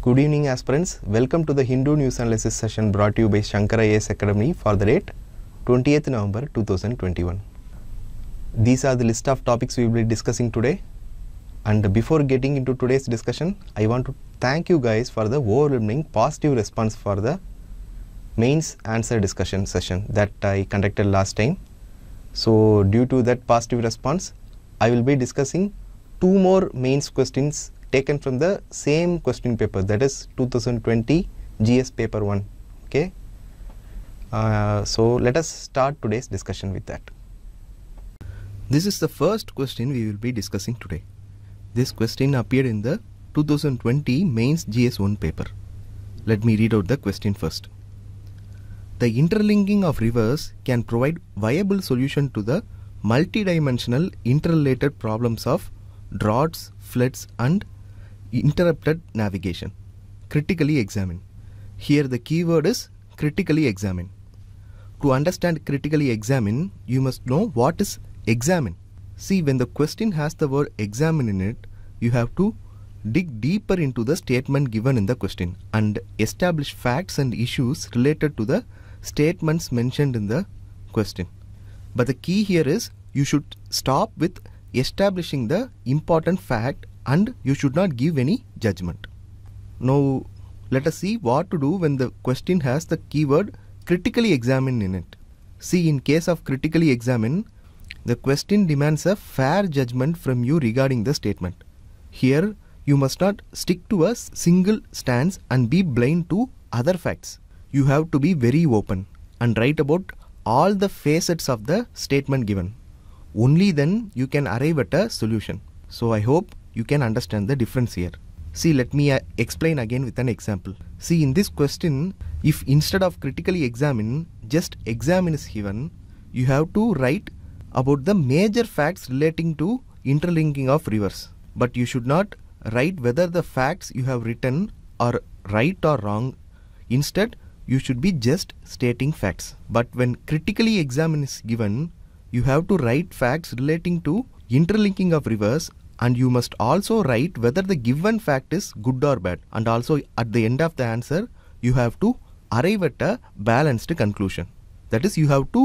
Good evening aspirants, welcome to the Hindu News Analysis session brought to you by Shankara AS Academy for the date 20th November 2021. These are the list of topics we will be discussing today and before getting into today's discussion, I want to thank you guys for the overwhelming positive response for the mains answer discussion session that I conducted last time. So due to that positive response, I will be discussing two more mains questions taken from the same question paper that is 2020 GS paper 1 okay uh, so let us start today's discussion with that this is the first question we will be discussing today this question appeared in the 2020 mains GS1 paper let me read out the question first the interlinking of rivers can provide viable solution to the multidimensional interrelated problems of droughts floods and interrupted navigation. Critically examine. Here the keyword is critically examine. To understand critically examine, you must know what is examine. See, when the question has the word examine in it, you have to dig deeper into the statement given in the question and establish facts and issues related to the statements mentioned in the question. But the key here is you should stop with establishing the important fact and you should not give any judgment. Now let us see what to do when the question has the keyword critically examine in it. See in case of critically examine, the question demands a fair judgment from you regarding the statement. Here you must not stick to a single stance and be blind to other facts. You have to be very open and write about all the facets of the statement given. Only then you can arrive at a solution. So I hope you can understand the difference here. See, let me uh, explain again with an example. See, in this question, if instead of critically examine, just examine is given, you have to write about the major facts relating to interlinking of rivers. But you should not write whether the facts you have written are right or wrong. Instead, you should be just stating facts. But when critically examine is given, you have to write facts relating to interlinking of rivers and you must also write whether the given fact is good or bad and also at the end of the answer you have to arrive at a balanced conclusion that is you have to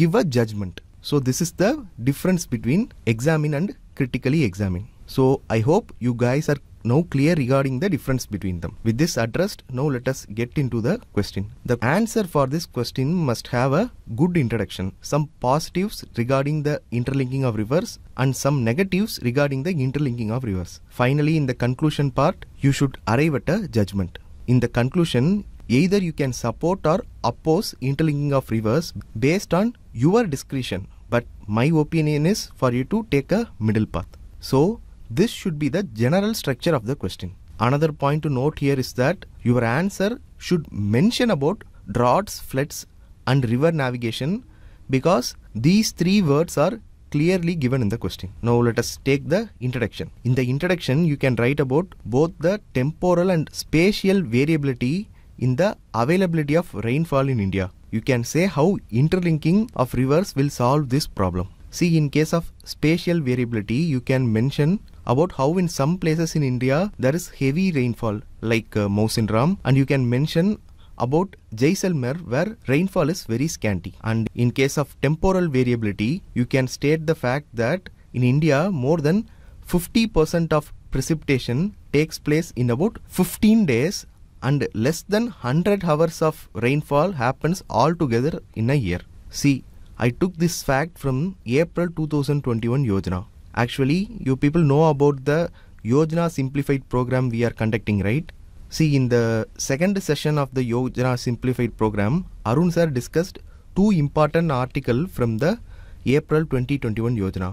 give a judgment so this is the difference between examine and critically examine so i hope you guys are no clear regarding the difference between them. With this addressed, now let us get into the question. The answer for this question must have a good introduction, some positives regarding the interlinking of rivers and some negatives regarding the interlinking of rivers. Finally, in the conclusion part, you should arrive at a judgment. In the conclusion, either you can support or oppose interlinking of rivers based on your discretion but my opinion is for you to take a middle path so this should be the general structure of the question. Another point to note here is that your answer should mention about droughts, floods and river navigation because these three words are clearly given in the question. Now let us take the introduction. In the introduction, you can write about both the temporal and spatial variability in the availability of rainfall in India. You can say how interlinking of rivers will solve this problem. See, in case of spatial variability, you can mention about how in some places in India there is heavy rainfall like uh, Mousindram and you can mention about Jaisalmer where rainfall is very scanty and in case of temporal variability you can state the fact that in India more than 50% of precipitation takes place in about 15 days and less than 100 hours of rainfall happens altogether in a year. See, I took this fact from April 2021 Yojana. Actually, you people know about the Yojana Simplified program we are conducting, right? See, in the second session of the Yojana Simplified program, Arun sir discussed two important article from the April 2021 Yojana.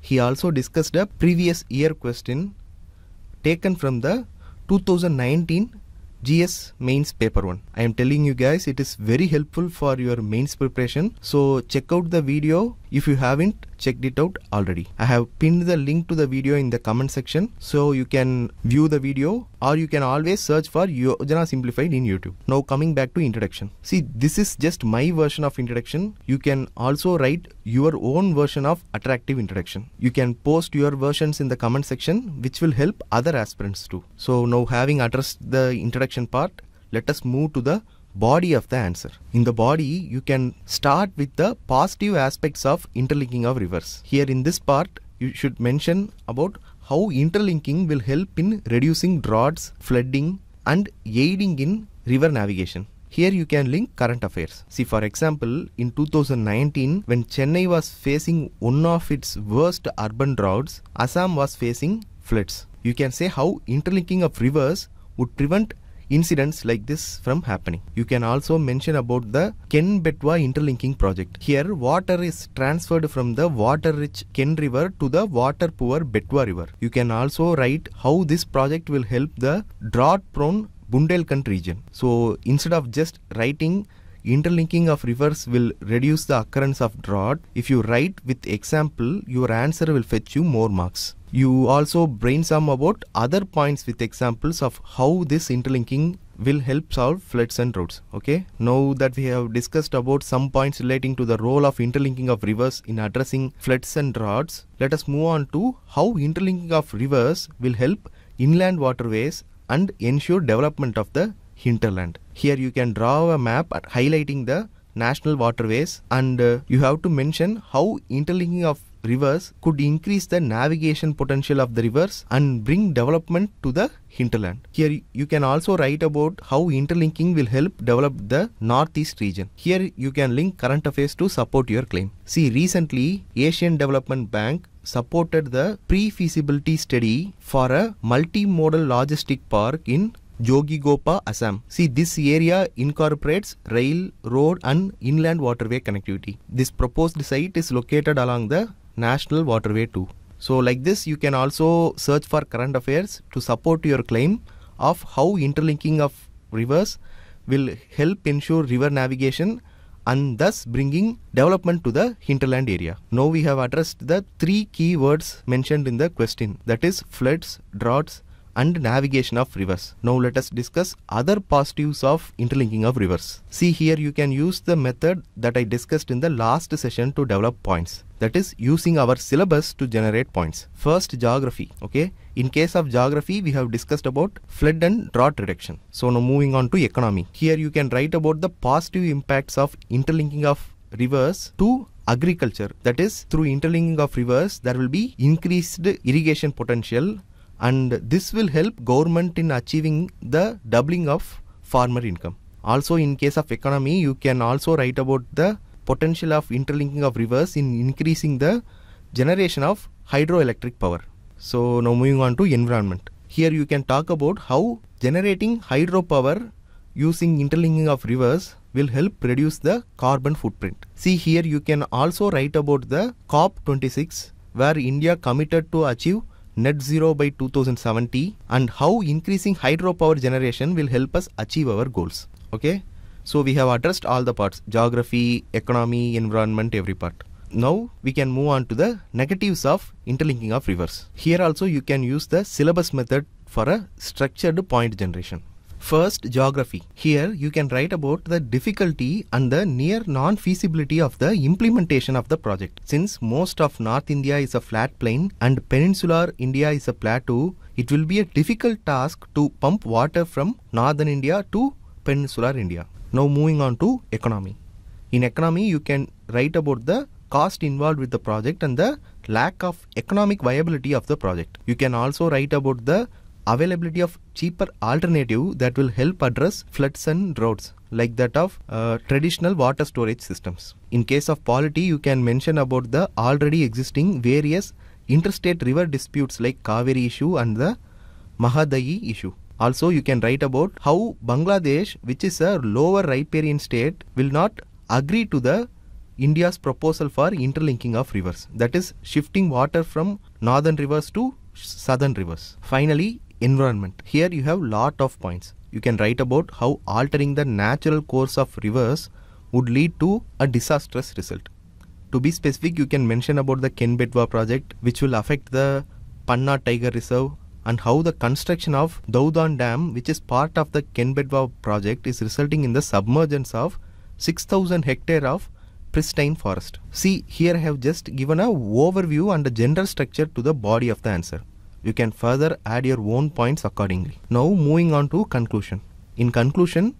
He also discussed a previous year question taken from the 2019 GS mains paper 1. I am telling you guys it is very helpful for your mains preparation. So check out the video if you haven't checked it out already. I have pinned the link to the video in the comment section so you can view the video or you can always search for Yojana Simplified in YouTube. Now coming back to introduction. See this is just my version of introduction. You can also write your own version of attractive introduction. You can post your versions in the comment section which will help other aspirants too. So now having addressed the introduction part, let us move to the body of the answer. In the body, you can start with the positive aspects of interlinking of rivers. Here in this part, you should mention about how interlinking will help in reducing droughts, flooding and aiding in river navigation. Here you can link current affairs. See for example, in 2019 when Chennai was facing one of its worst urban droughts, Assam was facing floods. You can say how interlinking of rivers would prevent incidents like this from happening. You can also mention about the Ken Betwa interlinking project. Here water is transferred from the water rich Ken river to the water poor Betwa river. You can also write how this project will help the drought prone Bundelkhand region. So instead of just writing interlinking of rivers will reduce the occurrence of drought, if you write with example, your answer will fetch you more marks. You also brainstorm about other points with examples of how this interlinking will help solve floods and roads. Okay, now that we have discussed about some points relating to the role of interlinking of rivers in addressing floods and roads, let us move on to how interlinking of rivers will help inland waterways and ensure development of the hinterland. Here you can draw a map highlighting the national waterways and uh, you have to mention how interlinking of rivers could increase the navigation potential of the rivers and bring development to the hinterland. Here you can also write about how interlinking will help develop the northeast region. Here you can link current affairs to support your claim. See recently Asian Development Bank supported the pre-feasibility study for a multimodal logistic park in Jogi Gopa, Assam. See, this area incorporates rail, road and inland waterway connectivity. This proposed site is located along the National Waterway 2. So like this you can also search for current affairs to support your claim of how interlinking of rivers will help ensure river navigation and thus bringing development to the hinterland area. Now we have addressed the three key words mentioned in the question that is floods, droughts and navigation of rivers. Now let us discuss other positives of interlinking of rivers. See here you can use the method that I discussed in the last session to develop points that is using our syllabus to generate points. First geography okay in case of geography we have discussed about flood and drought reduction. So now moving on to economy here you can write about the positive impacts of interlinking of rivers to agriculture that is through interlinking of rivers there will be increased irrigation potential and this will help government in achieving the doubling of farmer income also in case of economy you can also write about the potential of interlinking of rivers in increasing the generation of hydroelectric power so now moving on to environment here you can talk about how generating hydropower using interlinking of rivers will help reduce the carbon footprint see here you can also write about the cop 26 where india committed to achieve net zero by 2070 and how increasing hydropower generation will help us achieve our goals. Okay. So we have addressed all the parts, geography, economy, environment, every part. Now we can move on to the negatives of interlinking of rivers. Here also you can use the syllabus method for a structured point generation. First, geography. Here you can write about the difficulty and the near non-feasibility of the implementation of the project. Since most of North India is a flat plain and peninsular India is a plateau, it will be a difficult task to pump water from northern India to peninsular India. Now moving on to economy. In economy, you can write about the cost involved with the project and the lack of economic viability of the project. You can also write about the availability of cheaper alternative that will help address floods and droughts like that of uh, traditional water storage systems. In case of polity, you can mention about the already existing various interstate river disputes like Kaveri issue and the Mahadayi issue. Also, you can write about how Bangladesh, which is a lower riparian state, will not agree to the India's proposal for interlinking of rivers, that is, shifting water from northern rivers to southern rivers. Finally, environment. Here you have lot of points. You can write about how altering the natural course of rivers would lead to a disastrous result. To be specific, you can mention about the Ken Betwa project which will affect the Panna Tiger Reserve and how the construction of Daudan Dam which is part of the Ken project is resulting in the submergence of 6000 hectare of pristine forest. See here I have just given a overview and a general structure to the body of the answer. You can further add your own points accordingly. Now moving on to conclusion. In conclusion,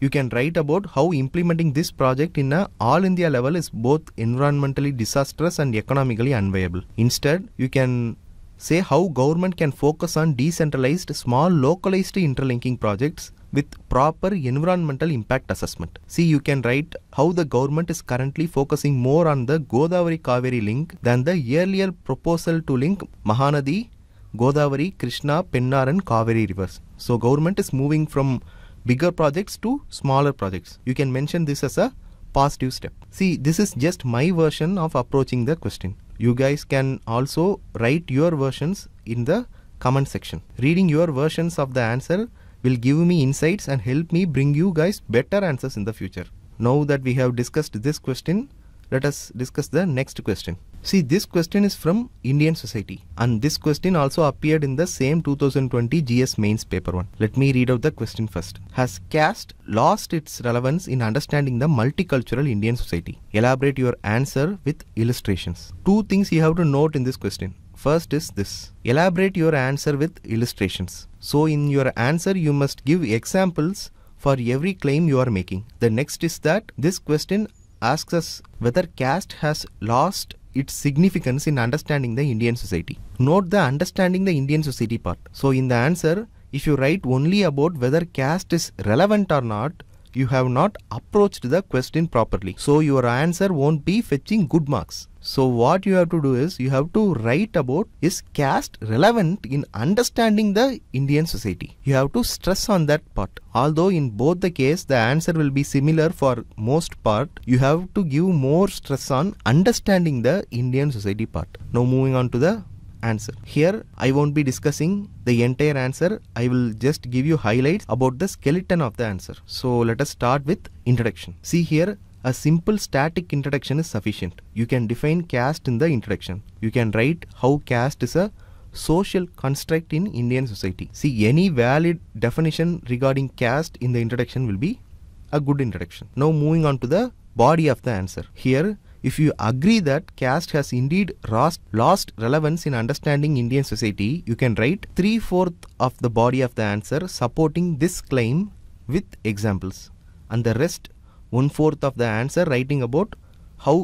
you can write about how implementing this project in a all India level is both environmentally disastrous and economically unviable. Instead, you can say how government can focus on decentralized small localized interlinking projects with proper environmental impact assessment. See, you can write how the government is currently focusing more on the Godavari Kaveri link than the earlier proposal to link Mahanadi Godavari, Krishna, Pennar and Kaveri rivers. So government is moving from bigger projects to smaller projects. You can mention this as a positive step. See, this is just my version of approaching the question. You guys can also write your versions in the comment section. Reading your versions of the answer will give me insights and help me bring you guys better answers in the future. Now that we have discussed this question, let us discuss the next question. See, this question is from Indian Society and this question also appeared in the same 2020 GS mains paper 1. Let me read out the question first. Has caste lost its relevance in understanding the multicultural Indian society? Elaborate your answer with illustrations. Two things you have to note in this question. First is this. Elaborate your answer with illustrations. So in your answer you must give examples for every claim you are making. The next is that this question asks us whether caste has lost its significance in understanding the Indian society. Note the understanding the Indian society part. So in the answer, if you write only about whether caste is relevant or not, you have not approached the question properly. So your answer won't be fetching good marks. So what you have to do is you have to write about is caste relevant in understanding the Indian society. You have to stress on that part. Although in both the case the answer will be similar for most part, you have to give more stress on understanding the Indian society part. Now moving on to the answer. Here I won't be discussing the entire answer. I will just give you highlights about the skeleton of the answer. So let us start with introduction. See here a simple static introduction is sufficient. You can define caste in the introduction. You can write how caste is a social construct in Indian society. See, any valid definition regarding caste in the introduction will be a good introduction. Now moving on to the body of the answer. Here, if you agree that caste has indeed lost, lost relevance in understanding Indian society, you can write three-fourth of the body of the answer supporting this claim with examples and the rest one fourth of the answer writing about how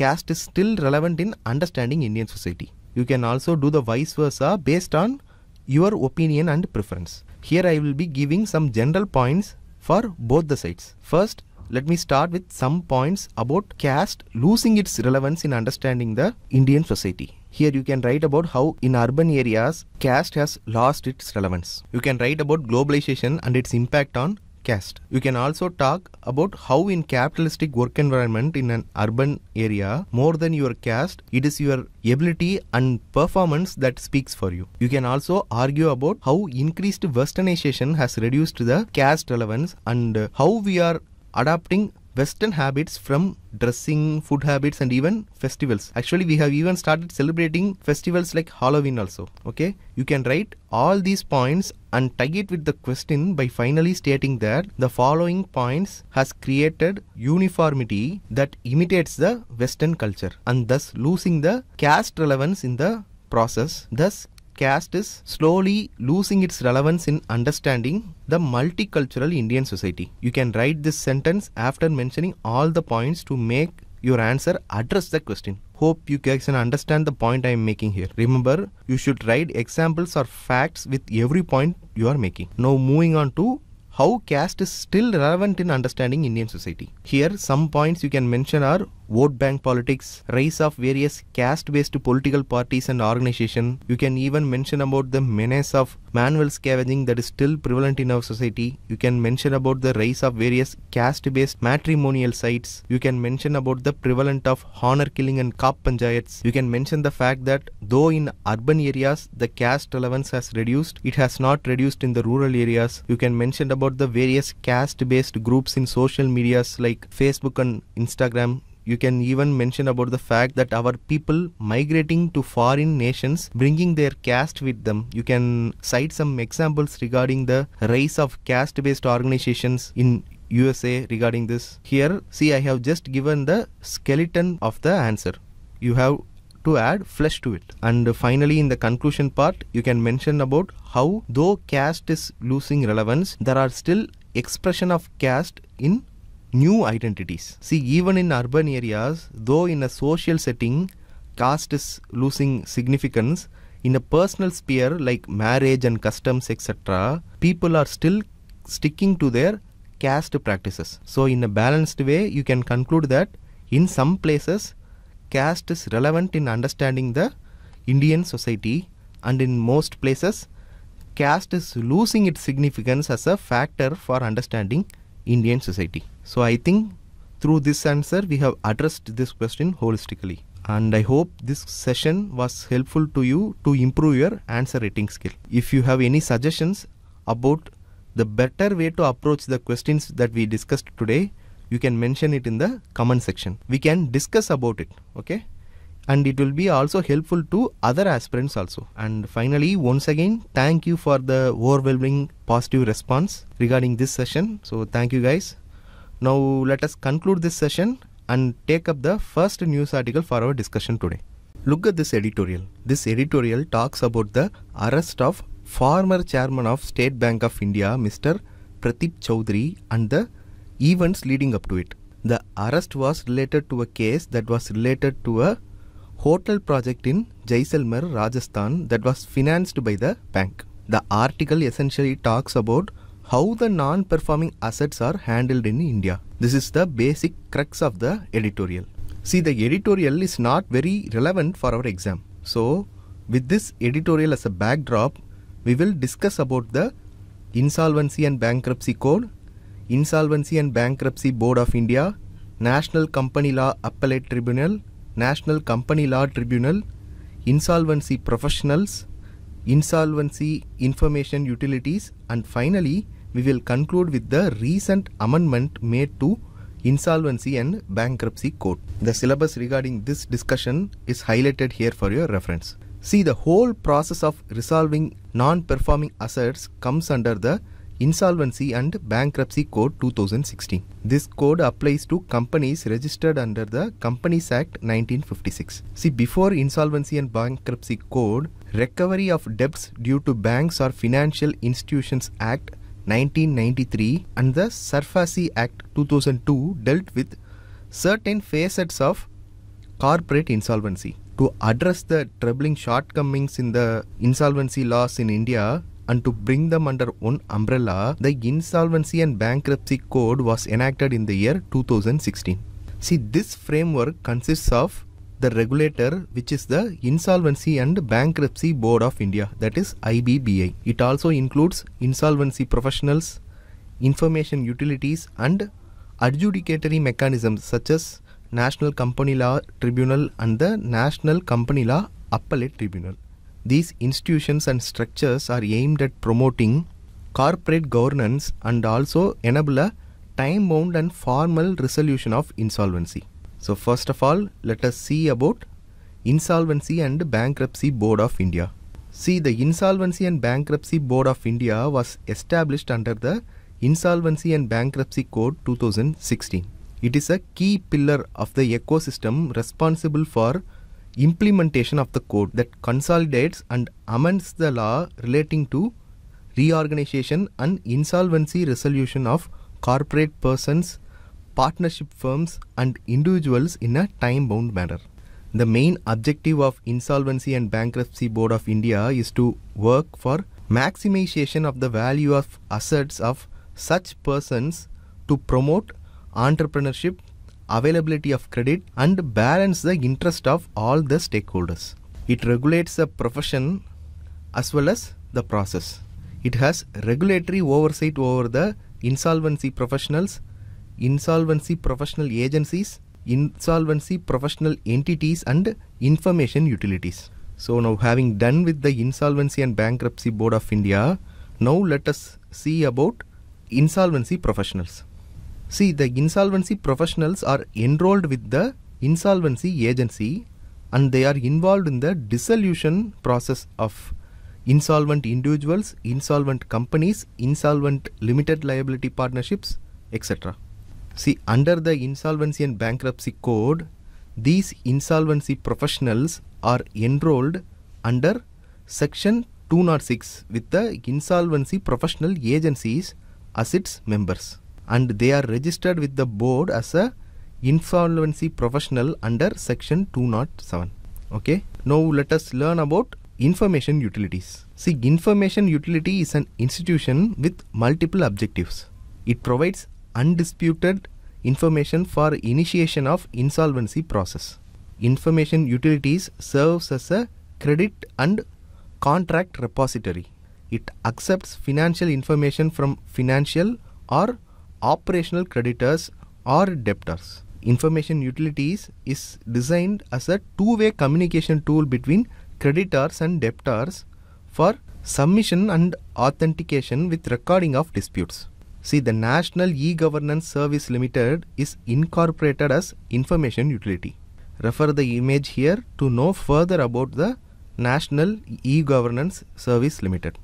caste is still relevant in understanding Indian society. You can also do the vice versa based on your opinion and preference. Here I will be giving some general points for both the sides. First, let me start with some points about caste losing its relevance in understanding the Indian society. Here you can write about how in urban areas caste has lost its relevance. You can write about globalization and its impact on caste. You can also talk about how in capitalistic work environment in an urban area, more than your caste, it is your ability and performance that speaks for you. You can also argue about how increased westernization has reduced the caste relevance and how we are adapting Western habits from dressing, food habits, and even festivals. Actually, we have even started celebrating festivals like Halloween also. Okay, you can write all these points and tie it with the question by finally stating that the following points has created uniformity that imitates the Western culture and thus losing the caste relevance in the process, thus caste is slowly losing its relevance in understanding the multicultural Indian society. You can write this sentence after mentioning all the points to make your answer address the question. Hope you guys can understand the point I am making here. Remember, you should write examples or facts with every point you are making. Now moving on to how caste is still relevant in understanding Indian society. Here some points you can mention are vote bank politics, rise of various caste-based political parties and organizations. You can even mention about the menace of manual scavenging that is still prevalent in our society. You can mention about the rise of various caste-based matrimonial sites. You can mention about the prevalence of honor killing and cop panchayats. You can mention the fact that though in urban areas the caste relevance has reduced, it has not reduced in the rural areas. You can mention about the various caste-based groups in social medias like Facebook and Instagram you can even mention about the fact that our people migrating to foreign nations bringing their caste with them you can cite some examples regarding the rise of caste based organizations in USA regarding this here see I have just given the skeleton of the answer you have to add flesh to it and finally in the conclusion part you can mention about how though caste is losing relevance there are still expression of caste in new identities. See, even in urban areas, though in a social setting, caste is losing significance, in a personal sphere like marriage and customs, etc., people are still sticking to their caste practices. So, in a balanced way, you can conclude that in some places, caste is relevant in understanding the Indian society, and in most places, caste is losing its significance as a factor for understanding Indian society. So I think through this answer we have addressed this question holistically and I hope this session was helpful to you to improve your answer rating skill. If you have any suggestions about the better way to approach the questions that we discussed today, you can mention it in the comment section. We can discuss about it, okay? And it will be also helpful to other aspirants also. And finally, once again, thank you for the overwhelming positive response regarding this session. So thank you guys. Now let us conclude this session and take up the first news article for our discussion today. Look at this editorial. This editorial talks about the arrest of former chairman of State Bank of India, Mr. Pratip Chaudhary and the events leading up to it. The arrest was related to a case that was related to a hotel project in Jaisalmer, Rajasthan that was financed by the bank. The article essentially talks about how the non-performing assets are handled in India. This is the basic crux of the editorial. See, the editorial is not very relevant for our exam. So, with this editorial as a backdrop, we will discuss about the Insolvency and Bankruptcy Code, Insolvency and Bankruptcy Board of India, National Company Law Appellate Tribunal, National Company Law Tribunal, Insolvency Professionals, insolvency, information utilities, and finally, we will conclude with the recent amendment made to Insolvency and Bankruptcy Code. The syllabus regarding this discussion is highlighted here for your reference. See, the whole process of resolving non performing assets comes under the Insolvency and Bankruptcy Code 2016. This code applies to companies registered under the Companies Act 1956. See, before Insolvency and Bankruptcy Code, Recovery of Debts Due to Banks or Financial Institutions Act 1993 and the Surfaci Act 2002 dealt with certain facets of corporate insolvency. To address the troubling shortcomings in the insolvency laws in India, and to bring them under one umbrella, the Insolvency and Bankruptcy Code was enacted in the year 2016. See, this framework consists of the regulator, which is the Insolvency and Bankruptcy Board of India, that is IBBI. It also includes insolvency professionals, information utilities, and adjudicatory mechanisms such as National Company Law Tribunal and the National Company Law Appellate Tribunal. These institutions and structures are aimed at promoting corporate governance and also enable a time bound and formal resolution of insolvency. So, first of all, let us see about Insolvency and Bankruptcy Board of India. See, the Insolvency and Bankruptcy Board of India was established under the Insolvency and Bankruptcy Code 2016. It is a key pillar of the ecosystem responsible for implementation of the code that consolidates and amends the law relating to reorganization and insolvency resolution of corporate persons, partnership firms, and individuals in a time bound manner. The main objective of Insolvency and Bankruptcy Board of India is to work for maximization of the value of assets of such persons to promote entrepreneurship, availability of credit and balance the interest of all the stakeholders. It regulates the profession as well as the process. It has regulatory oversight over the insolvency professionals, insolvency professional agencies, insolvency professional entities and information utilities. So now having done with the Insolvency and Bankruptcy Board of India, now let us see about insolvency professionals. See, the insolvency professionals are enrolled with the insolvency agency and they are involved in the dissolution process of insolvent individuals, insolvent companies, insolvent limited liability partnerships, etc. See, under the Insolvency and Bankruptcy Code, these insolvency professionals are enrolled under Section 206 with the Insolvency Professional Agencies as its members and they are registered with the board as a insolvency professional under section 207 okay now let us learn about information utilities see information utility is an institution with multiple objectives it provides undisputed information for initiation of insolvency process information utilities serves as a credit and contract repository it accepts financial information from financial or operational creditors or debtors. Information utilities is designed as a two-way communication tool between creditors and debtors for submission and authentication with recording of disputes. See, the National E-Governance Service Limited is incorporated as information utility. Refer the image here to know further about the National E-Governance Service Limited.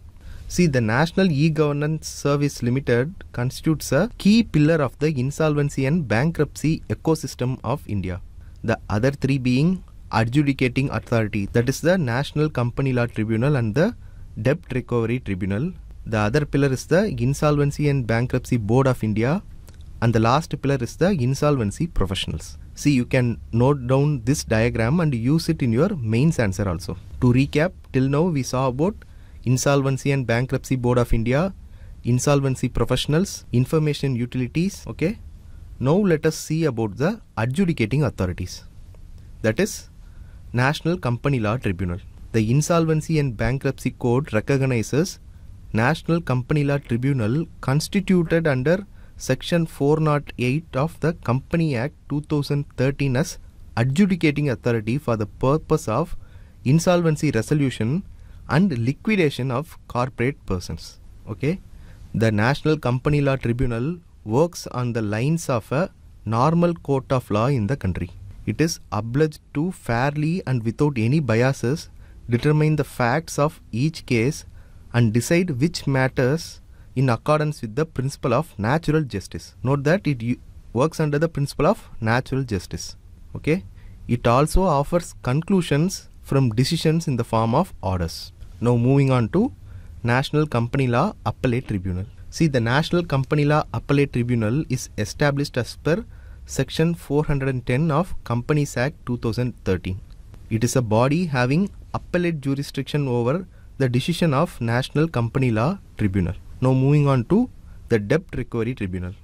See, the National E-Governance Service Limited constitutes a key pillar of the insolvency and bankruptcy ecosystem of India. The other three being adjudicating authority, that is the National Company Law Tribunal and the Debt Recovery Tribunal. The other pillar is the Insolvency and Bankruptcy Board of India. And the last pillar is the insolvency professionals. See, you can note down this diagram and use it in your mains answer also. To recap, till now we saw about Insolvency and Bankruptcy Board of India, Insolvency Professionals, Information Utilities. Okay. Now let us see about the adjudicating authorities. That is National Company Law Tribunal. The Insolvency and Bankruptcy Code recognizes National Company Law Tribunal constituted under Section 408 of the Company Act 2013 as adjudicating authority for the purpose of insolvency resolution and liquidation of corporate persons. Okay, the National Company Law Tribunal works on the lines of a normal court of law in the country. It is obliged to fairly and without any biases determine the facts of each case and decide which matters in accordance with the principle of natural justice. Note that it works under the principle of natural justice. Okay, it also offers conclusions from decisions in the form of orders. Now moving on to National Company Law Appellate Tribunal. See the National Company Law Appellate Tribunal is established as per Section 410 of Companies Act 2013. It is a body having appellate jurisdiction over the decision of National Company Law Tribunal. Now moving on to the Debt Recovery Tribunal.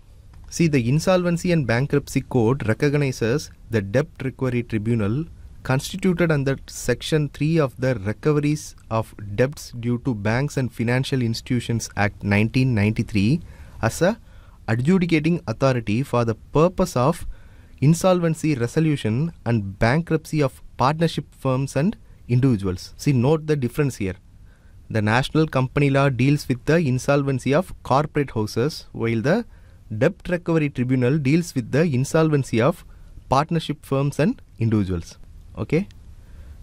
See the Insolvency and Bankruptcy Code recognizes the Debt Recovery Tribunal constituted under Section 3 of the Recoveries of Debts Due to Banks and Financial Institutions Act 1993 as a adjudicating authority for the purpose of insolvency resolution and bankruptcy of partnership firms and individuals. See, note the difference here. The national company law deals with the insolvency of corporate houses, while the debt recovery tribunal deals with the insolvency of partnership firms and individuals okay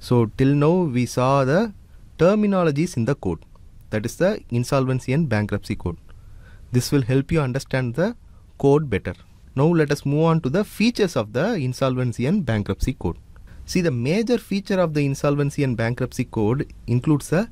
so till now we saw the terminologies in the code that is the insolvency and bankruptcy code this will help you understand the code better now let us move on to the features of the insolvency and bankruptcy code see the major feature of the insolvency and bankruptcy code includes a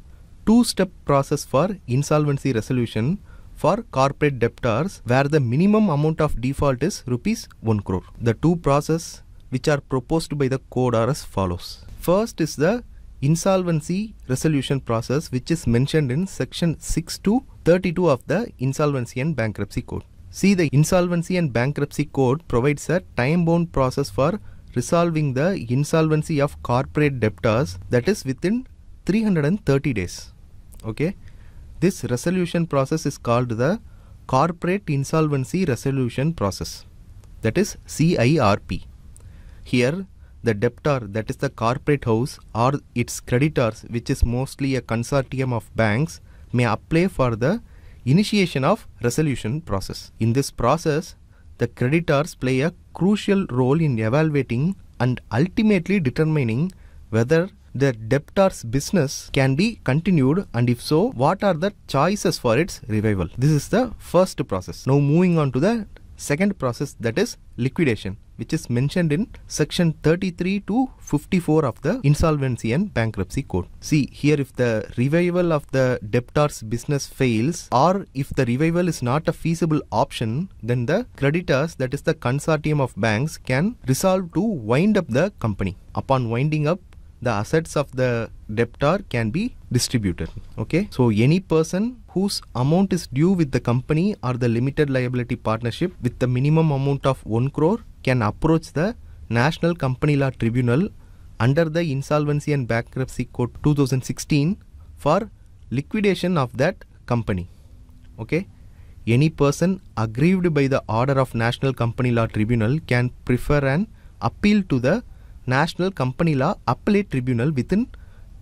two-step process for insolvency resolution for corporate debtors where the minimum amount of default is rupees 1 crore. The two process which are proposed by the code are as follows. First is the insolvency resolution process which is mentioned in section 6 to 32 of the insolvency and bankruptcy code. See the insolvency and bankruptcy code provides a time bound process for resolving the insolvency of corporate debtors that is within 330 days. Okay. This resolution process is called the corporate insolvency resolution process that is CIRP. Here, the debtor, that is the corporate house or its creditors, which is mostly a consortium of banks, may apply for the initiation of resolution process. In this process, the creditors play a crucial role in evaluating and ultimately determining whether the debtor's business can be continued and if so, what are the choices for its revival. This is the first process. Now moving on to the second process that is liquidation which is mentioned in section 33 to 54 of the insolvency and bankruptcy code see here if the revival of the debtor's business fails or if the revival is not a feasible option then the creditors that is the consortium of banks can resolve to wind up the company upon winding up the assets of the debtor can be distributed okay so any person whose amount is due with the company or the limited liability partnership with the minimum amount of 1 crore can approach the national company law tribunal under the insolvency and bankruptcy code 2016 for liquidation of that company okay any person aggrieved by the order of national company law tribunal can prefer an appeal to the National Company Law Appellate Tribunal within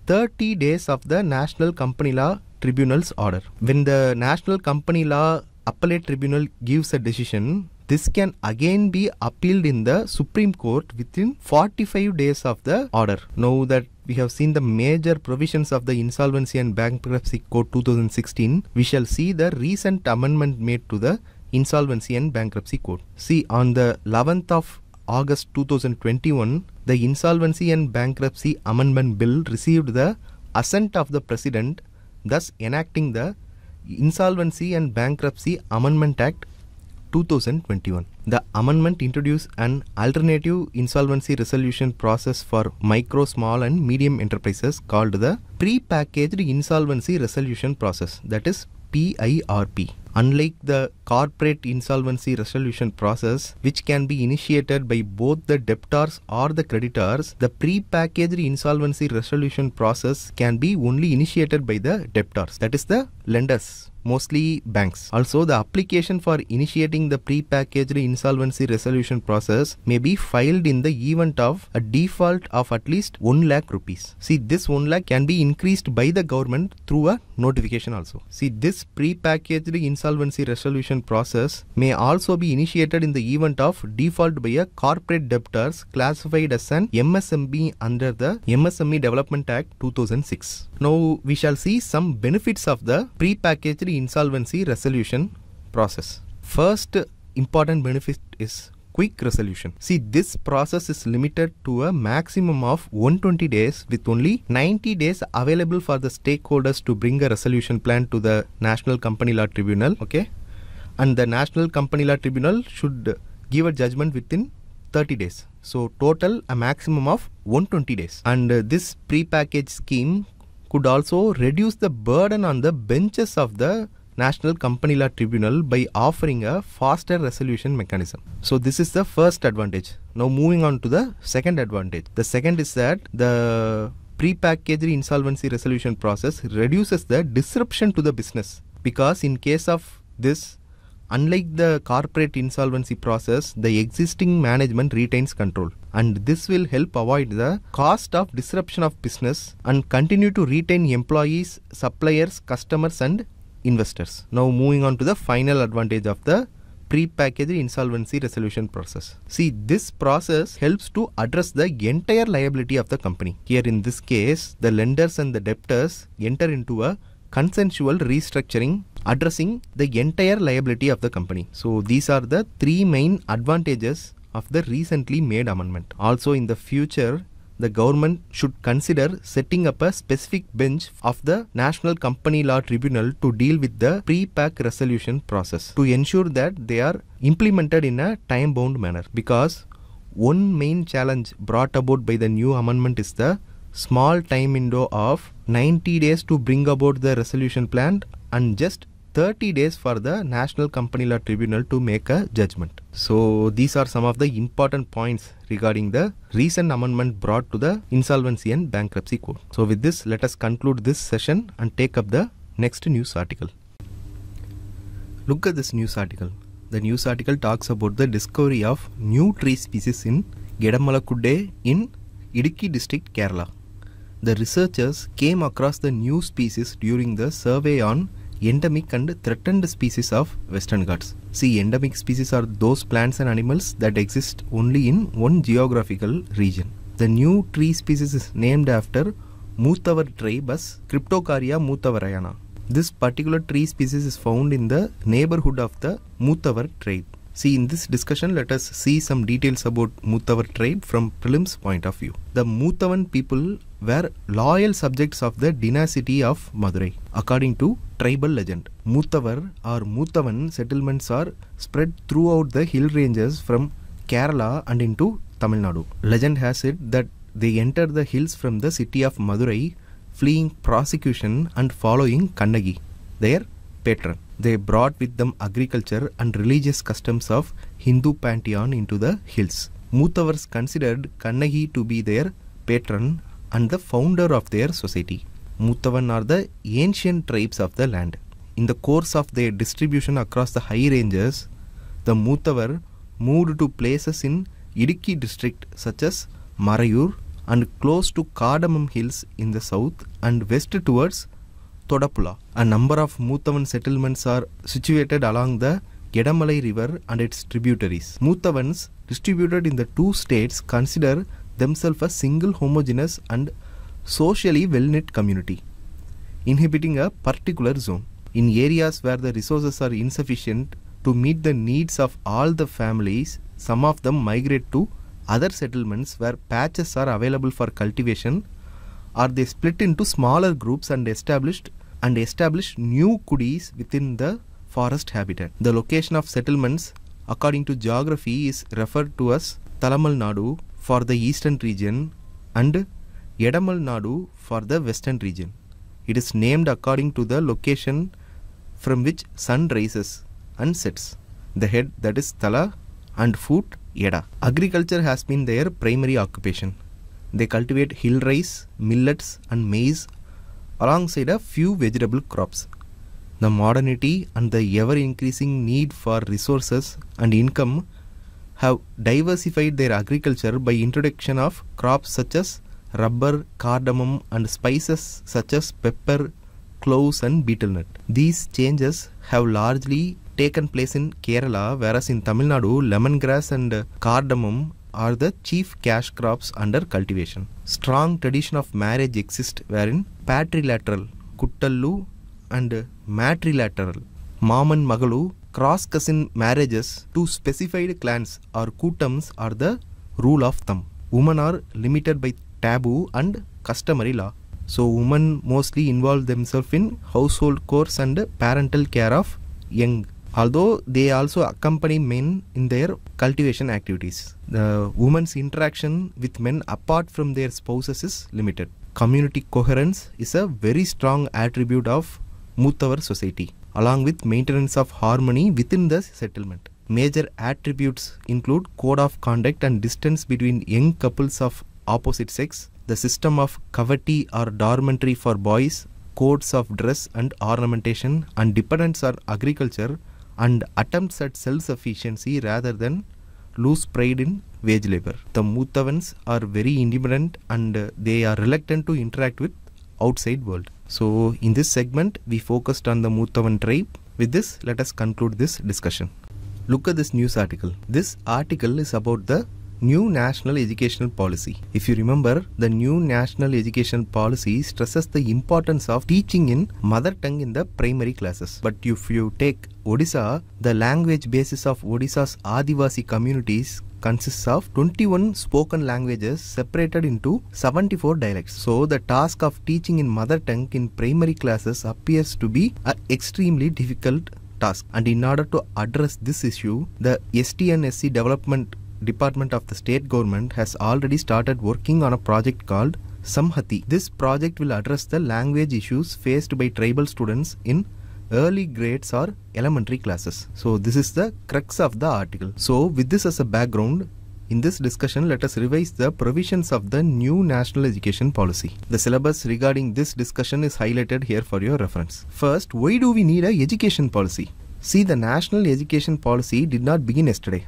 30 days of the National Company Law Tribunal's order. When the National Company Law Appellate Tribunal gives a decision, this can again be appealed in the Supreme Court within 45 days of the order. Now that we have seen the major provisions of the Insolvency and Bankruptcy Code 2016, we shall see the recent amendment made to the Insolvency and Bankruptcy Code. See, on the 11th of August 2021, the Insolvency and Bankruptcy Amendment Bill received the assent of the President, thus enacting the Insolvency and Bankruptcy Amendment Act 2021. The amendment introduced an alternative insolvency resolution process for micro, small, and medium enterprises called the pre-packaged insolvency resolution process, that is PIRP. Unlike the corporate insolvency resolution process, which can be initiated by both the debtors or the creditors, the pre-packaged insolvency resolution process can be only initiated by the debtors, that is the lenders mostly banks. Also, the application for initiating the pre-packaged insolvency resolution process may be filed in the event of a default of at least 1 lakh rupees. See, this 1 lakh can be increased by the government through a notification also. See, this pre-packaged insolvency resolution process may also be initiated in the event of default by a corporate debtors classified as an MSMB under the MSME Development Act 2006. Now, we shall see some benefits of the pre-packaged insolvency resolution process. First important benefit is quick resolution. See, this process is limited to a maximum of 120 days with only 90 days available for the stakeholders to bring a resolution plan to the National Company Law Tribunal. Okay. And the National Company Law Tribunal should give a judgment within 30 days. So total a maximum of 120 days. And uh, this pre-packaged scheme could also reduce the burden on the benches of the National Company Law Tribunal by offering a faster resolution mechanism. So this is the first advantage. Now moving on to the second advantage. The second is that the prepackaged insolvency resolution process reduces the disruption to the business because in case of this unlike the corporate insolvency process the existing management retains control and this will help avoid the cost of disruption of business and continue to retain employees, suppliers, customers and investors. Now moving on to the final advantage of the pre-packaged insolvency resolution process. See, this process helps to address the entire liability of the company. Here in this case, the lenders and the debtors enter into a consensual restructuring addressing the entire liability of the company. So these are the three main advantages of the recently made amendment. Also in the future, the government should consider setting up a specific bench of the National Company Law Tribunal to deal with the pre-pack resolution process to ensure that they are implemented in a time-bound manner. Because one main challenge brought about by the new amendment is the small time window of 90 days to bring about the resolution plan and just 30 days for the National Company Law Tribunal to make a judgment. So these are some of the important points regarding the recent amendment brought to the Insolvency and Bankruptcy Code. So with this, let us conclude this session and take up the next news article. Look at this news article. The news article talks about the discovery of new tree species in Gedamalakude in Idiki district, Kerala. The researchers came across the new species during the survey on endemic and threatened species of western ghats. See, endemic species are those plants and animals that exist only in one geographical region. The new tree species is named after Muthavar tribe as Cryptocaria muthavarayana. This particular tree species is found in the neighborhood of the Muthavar tribe. See, in this discussion, let us see some details about Muthavar tribe from prelims point of view. The Muthavan people were loyal subjects of the dynasty of Madurai. According to tribal legend, Muthavar or Muthavan settlements are spread throughout the hill ranges from Kerala and into Tamil Nadu. Legend has it that they entered the hills from the city of Madurai, fleeing prosecution and following Kannagi, their patron. They brought with them agriculture and religious customs of Hindu pantheon into the hills. Muthavars considered Kannagi to be their patron and the founder of their society. Muthavan are the ancient tribes of the land. In the course of their distribution across the high ranges, the Muthavar moved to places in Idiki district such as Marayur and close to Cardamom hills in the south and west towards Todapula. A number of Muthavan settlements are situated along the Gedamalai river and its tributaries. Muthavans distributed in the two states consider themselves a single homogeneous and socially well-knit community, inhibiting a particular zone. In areas where the resources are insufficient to meet the needs of all the families, some of them migrate to other settlements where patches are available for cultivation or they split into smaller groups and established and establish new kudis within the forest habitat. The location of settlements according to geography is referred to as Talamal Nadu for the eastern region and Yedamal Nadu for the western region. It is named according to the location from which sun rises and sets. The head that is Thala, and foot Yeda. Agriculture has been their primary occupation. They cultivate hill rice, millets and maize alongside a few vegetable crops. The modernity and the ever increasing need for resources and income have diversified their agriculture by introduction of crops such as rubber, cardamom and spices such as pepper, cloves and betel nut. These changes have largely taken place in Kerala whereas in Tamil Nadu lemongrass and cardamom are the chief cash crops under cultivation. Strong tradition of marriage exists wherein patrilateral, kuttallu and matrilateral, maman magalu cross cousin marriages to specified clans or kutams are the rule of thumb. Women are limited by taboo and customary law. So women mostly involve themselves in household chores and parental care of young. Although they also accompany men in their cultivation activities. The woman's interaction with men apart from their spouses is limited. Community coherence is a very strong attribute of Muthavar society along with maintenance of harmony within the settlement. Major attributes include code of conduct and distance between young couples of opposite sex, the system of cavity or dormitory for boys, codes of dress and ornamentation, and dependence on agriculture, and attempts at self-sufficiency rather than lose pride in wage labor. The Muthavans are very independent and uh, they are reluctant to interact with outside world. So in this segment, we focused on the Muthavan tribe. With this, let us conclude this discussion. Look at this news article. This article is about the new national educational policy. If you remember, the new national education policy stresses the importance of teaching in mother tongue in the primary classes. But if you take Odisha, the language basis of Odisha's Adivasi communities consists of 21 spoken languages separated into 74 dialects. So the task of teaching in mother tongue in primary classes appears to be an extremely difficult task. And in order to address this issue, the STNSC Development Department of the state government has already started working on a project called Samhati. This project will address the language issues faced by tribal students in early grades or elementary classes. So this is the crux of the article. So with this as a background, in this discussion, let us revise the provisions of the new national education policy. The syllabus regarding this discussion is highlighted here for your reference. First, why do we need a education policy? See, the national education policy did not begin yesterday.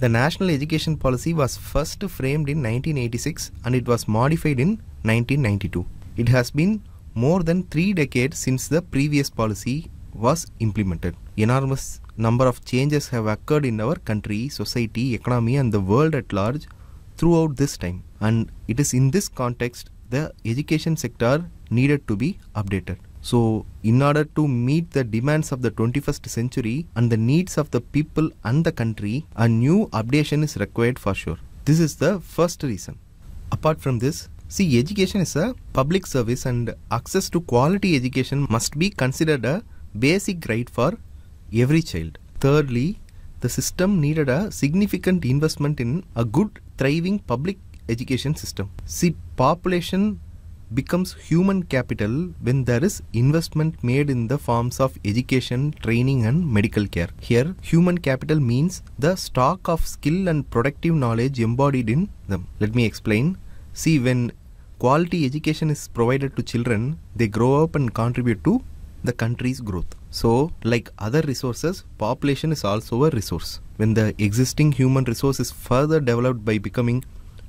The national education policy was first framed in 1986 and it was modified in 1992. It has been more than three decades since the previous policy was implemented. Enormous number of changes have occurred in our country, society, economy and the world at large throughout this time and it is in this context the education sector needed to be updated. So, in order to meet the demands of the 21st century and the needs of the people and the country, a new updation is required for sure. This is the first reason. Apart from this, see education is a public service and access to quality education must be considered a basic right for every child. Thirdly, the system needed a significant investment in a good, thriving public education system. See, population becomes human capital when there is investment made in the forms of education, training and medical care. Here, human capital means the stock of skill and productive knowledge embodied in them. Let me explain. See, when quality education is provided to children, they grow up and contribute to the country's growth. So, like other resources, population is also a resource. When the existing human resource is further developed by becoming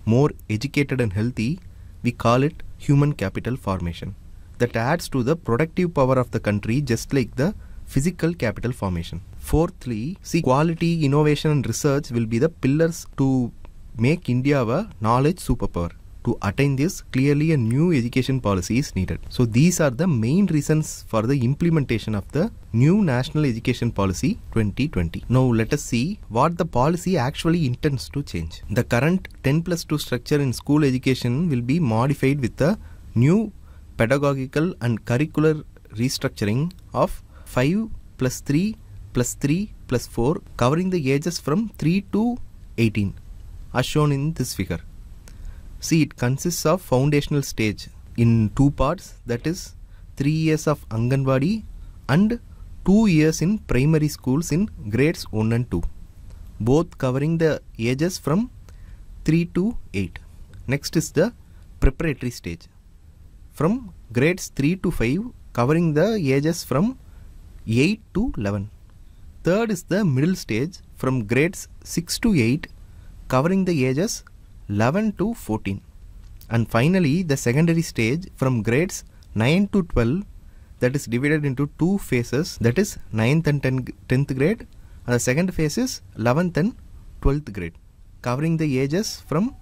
more educated and healthy, we call it human capital formation. That adds to the productive power of the country just like the physical capital formation. Fourthly, see quality, innovation and research will be the pillars to make India a knowledge superpower. To attain this, clearly a new education policy is needed. So these are the main reasons for the implementation of the new National Education Policy 2020. Now let us see what the policy actually intends to change. The current 10 plus 2 structure in school education will be modified with the new pedagogical and curricular restructuring of 5 plus 3 plus 3 plus 4 covering the ages from 3 to 18 as shown in this figure. See, it consists of foundational stage in two parts that is 3 years of Anganwadi and 2 years in primary schools in grades 1 and 2 both covering the ages from 3 to 8. Next is the preparatory stage from grades 3 to 5 covering the ages from 8 to 11. Third is the middle stage from grades 6 to 8 covering the ages 11 to 14. And finally, the secondary stage from grades 9 to 12 that is divided into two phases that is 9th and 10th grade and the second phase is 11th and 12th grade covering the ages from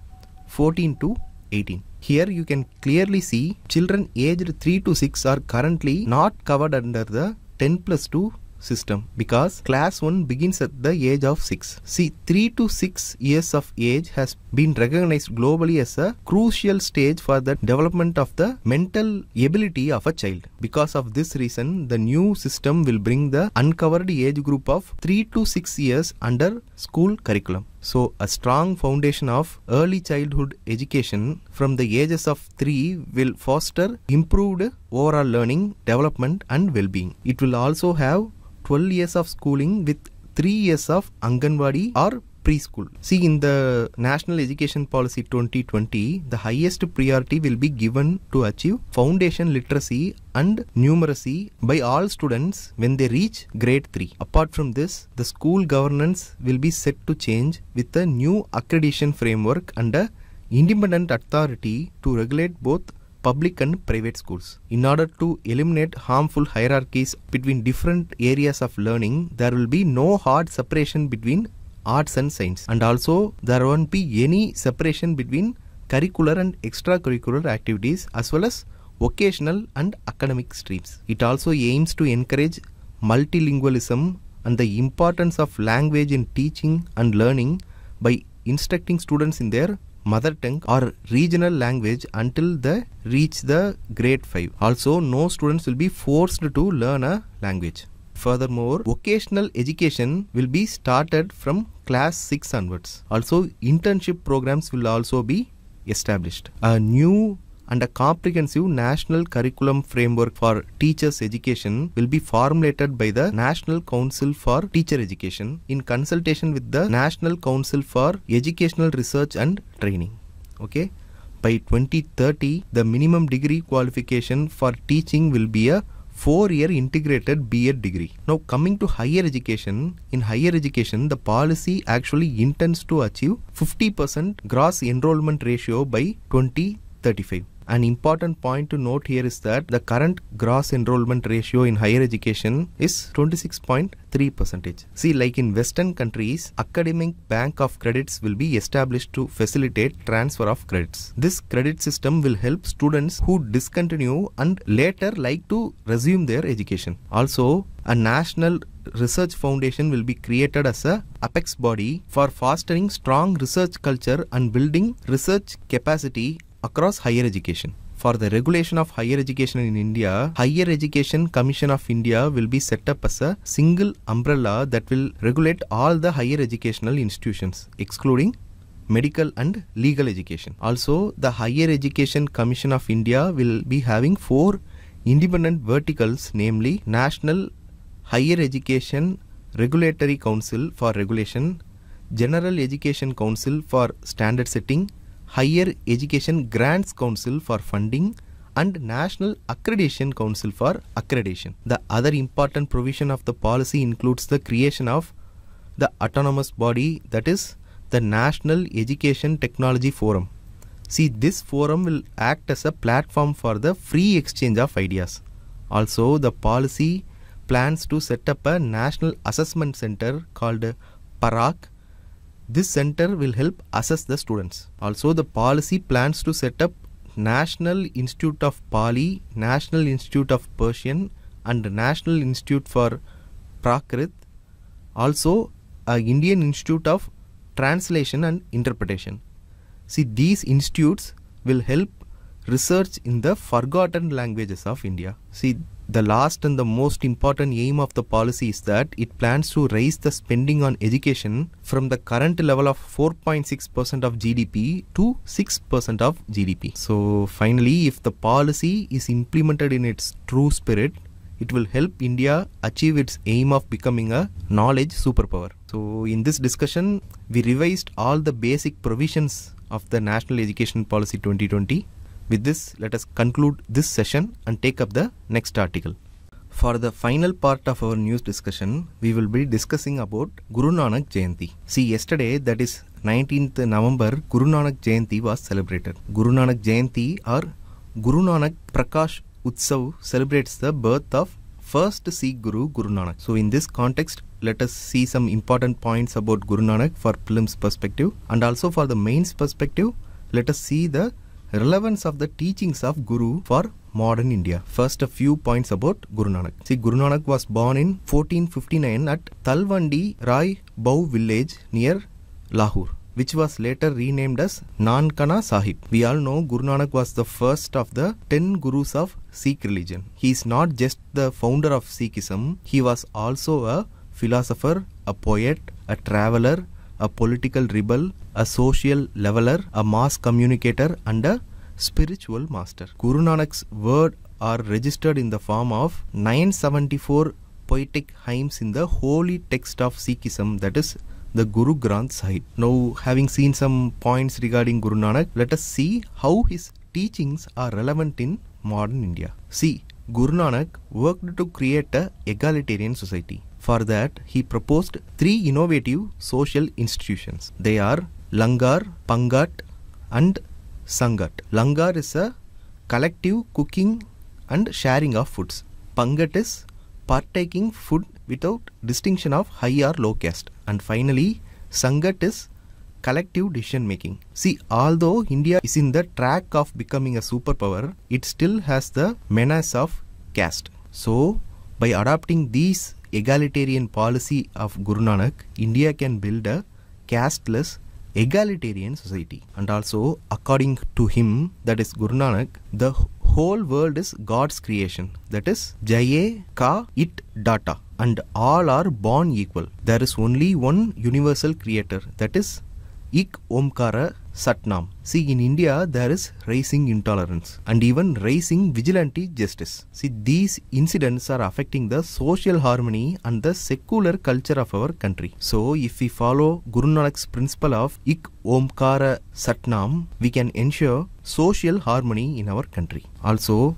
14 to 18. Here you can clearly see children aged 3 to 6 are currently not covered under the 10 plus 2 system because class 1 begins at the age of 6. See 3 to 6 years of age has been recognized globally as a crucial stage for the development of the mental ability of a child. Because of this reason the new system will bring the uncovered age group of 3 to 6 years under school curriculum. So a strong foundation of early childhood education from the ages of 3 will foster improved overall learning, development and well-being. It will also have 12 years of schooling with 3 years of Anganwadi or preschool. See, in the National Education Policy 2020, the highest priority will be given to achieve foundation literacy and numeracy by all students when they reach grade 3. Apart from this, the school governance will be set to change with a new accreditation framework and independent authority to regulate both public and private schools. In order to eliminate harmful hierarchies between different areas of learning, there will be no hard separation between arts and science. And also, there won't be any separation between curricular and extracurricular activities as well as vocational and academic streams. It also aims to encourage multilingualism and the importance of language in teaching and learning by instructing students in their mother tongue or regional language until they reach the grade 5. Also, no students will be forced to learn a language. Furthermore, vocational education will be started from class 6 onwards. Also, internship programs will also be established. A new and a comprehensive national curriculum framework for teachers' education will be formulated by the National Council for Teacher Education in consultation with the National Council for Educational Research and Training. Okay. By 2030, the minimum degree qualification for teaching will be a four-year integrated BA degree. Now coming to higher education, in higher education, the policy actually intends to achieve 50% gross enrollment ratio by 2035. An important point to note here is that the current gross enrollment ratio in higher education is 26.3 percentage. See, like in Western countries, academic bank of credits will be established to facilitate transfer of credits. This credit system will help students who discontinue and later like to resume their education. Also, a national research foundation will be created as a apex body for fostering strong research culture and building research capacity across higher education. For the regulation of higher education in India, Higher Education Commission of India will be set up as a single umbrella that will regulate all the higher educational institutions, excluding medical and legal education. Also, the Higher Education Commission of India will be having four independent verticals, namely National Higher Education Regulatory Council for Regulation, General Education Council for Standard Setting, Higher Education Grants Council for funding and National Accreditation Council for accreditation. The other important provision of the policy includes the creation of the autonomous body that is the National Education Technology Forum. See this forum will act as a platform for the free exchange of ideas. Also the policy plans to set up a national assessment center called PARAC this center will help assess the students. Also, the policy plans to set up National Institute of Pali, National Institute of Persian and National Institute for Prakrit. Also, a Indian Institute of Translation and Interpretation. See, these institutes will help research in the forgotten languages of India. See, the last and the most important aim of the policy is that it plans to raise the spending on education from the current level of 4.6% of GDP to 6% of GDP. So, finally, if the policy is implemented in its true spirit, it will help India achieve its aim of becoming a knowledge superpower. So, in this discussion, we revised all the basic provisions of the National Education Policy 2020 with this, let us conclude this session and take up the next article. For the final part of our news discussion, we will be discussing about Guru Nanak Jayanti. See, yesterday, that is 19th November, Guru Nanak Jayanti was celebrated. Guru Nanak Jayanti or Guru Nanak Prakash Utsav celebrates the birth of first Sikh Guru Guru Nanak. So in this context, let us see some important points about Guru Nanak for film's perspective and also for the mains perspective, let us see the relevance of the teachings of Guru for modern India. First, a few points about Guru Nanak. See, Guru Nanak was born in 1459 at Talwandi Rai Bau village near Lahore which was later renamed as Nankana Sahib. We all know Guru Nanak was the first of the 10 gurus of Sikh religion. He is not just the founder of Sikhism, he was also a philosopher, a poet, a traveler, a political rebel, a social leveler, a mass communicator, and a spiritual master. Guru Nanak's word are registered in the form of 974 poetic hymns in the holy text of Sikhism, that is the Guru Granth Sahib. Now, having seen some points regarding Guru Nanak, let us see how his teachings are relevant in modern India. See, Guru Nanak worked to create a egalitarian society. For that, he proposed three innovative social institutions. They are Langar, Pangat, and Sangat. Langar is a collective cooking and sharing of foods. Pangat is partaking food without distinction of high or low caste. And finally, Sangat is collective decision making. See, although India is in the track of becoming a superpower, it still has the menace of caste. So, by adopting these egalitarian policy of Guru Nanak, India can build a casteless egalitarian society. And also, according to him, that is Guru Nanak, the whole world is God's creation. That is Jaye Ka It Data. And all are born equal. There is only one universal creator. That is Ik Omkara Satnam. See, in India, there is rising intolerance and even rising vigilante justice. See, these incidents are affecting the social harmony and the secular culture of our country. So, if we follow Guru Nanak's principle of Ik Omkara Satnam, we can ensure social harmony in our country. Also,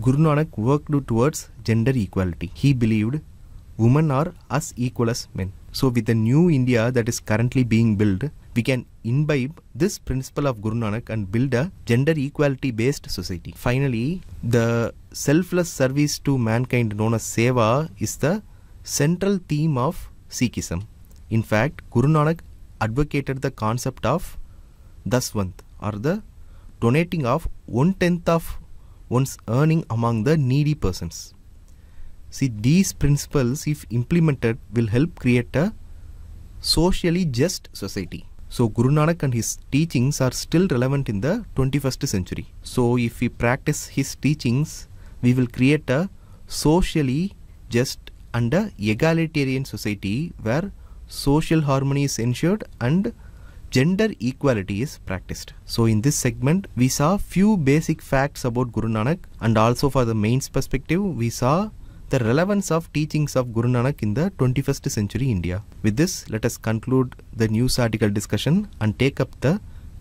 Guru Nanak worked towards gender equality. He believed women are as equal as men. So, with the new India that is currently being built, we can imbibe this principle of Guru Nanak and build a gender equality based society. Finally, the selfless service to mankind known as Seva is the central theme of Sikhism. In fact, Guru Nanak advocated the concept of daswant or the donating of one tenth of one's earning among the needy persons. See, these principles, if implemented, will help create a socially just society. So Guru Nanak and his teachings are still relevant in the 21st century. So if we practice his teachings, we will create a socially just and a egalitarian society where social harmony is ensured and gender equality is practiced. So in this segment, we saw few basic facts about Guru Nanak and also for the mains perspective, we saw the relevance of teachings of Guru Nanak in the 21st century India. With this, let us conclude the news article discussion and take up the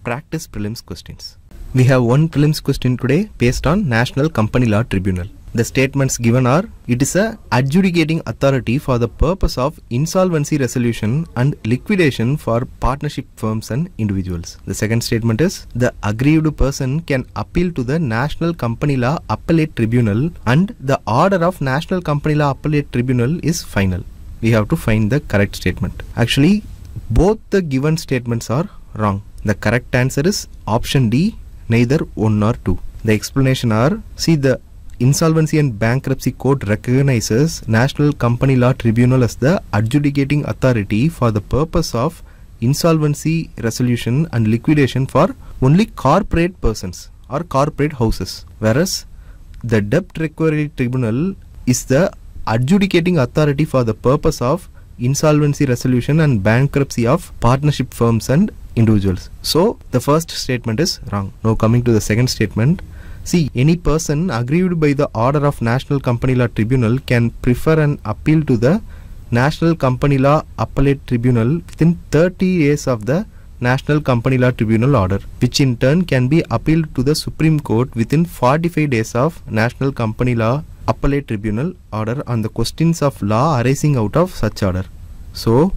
practice prelims questions. We have one prelims question today based on National Company Law Tribunal the statements given are it is a adjudicating authority for the purpose of insolvency resolution and liquidation for partnership firms and individuals. The second statement is the aggrieved person can appeal to the National Company Law Appellate Tribunal and the order of National Company Law Appellate Tribunal is final. We have to find the correct statement. Actually, both the given statements are wrong. The correct answer is option D, neither 1 nor 2. The explanation are see the Insolvency and Bankruptcy Court recognizes National Company Law Tribunal as the adjudicating authority for the purpose of insolvency resolution and liquidation for only corporate persons or corporate houses, whereas the Debt Recovery Tribunal is the adjudicating authority for the purpose of insolvency resolution and bankruptcy of partnership firms and individuals. So the first statement is wrong. Now coming to the second statement, See, any person aggrieved by the order of National Company Law Tribunal can prefer an appeal to the National Company Law Appellate Tribunal within 30 days of the National Company Law Tribunal order, which in turn can be appealed to the Supreme Court within 45 days of National Company Law Appellate Tribunal order on the questions of law arising out of such order. So,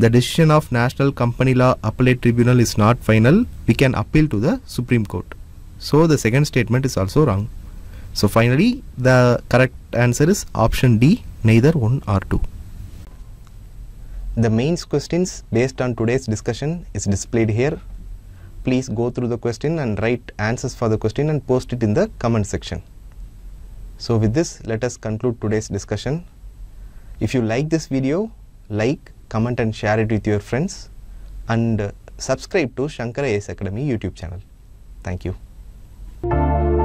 the decision of National Company Law Appellate Tribunal is not final, we can appeal to the Supreme Court. So the second statement is also wrong. So finally the correct answer is option D neither 1 or 2. The mains questions based on today's discussion is displayed here. Please go through the question and write answers for the question and post it in the comment section. So with this let us conclude today's discussion. If you like this video, like, comment and share it with your friends and uh, subscribe to Shankara AS Academy YouTube channel. Thank you. Música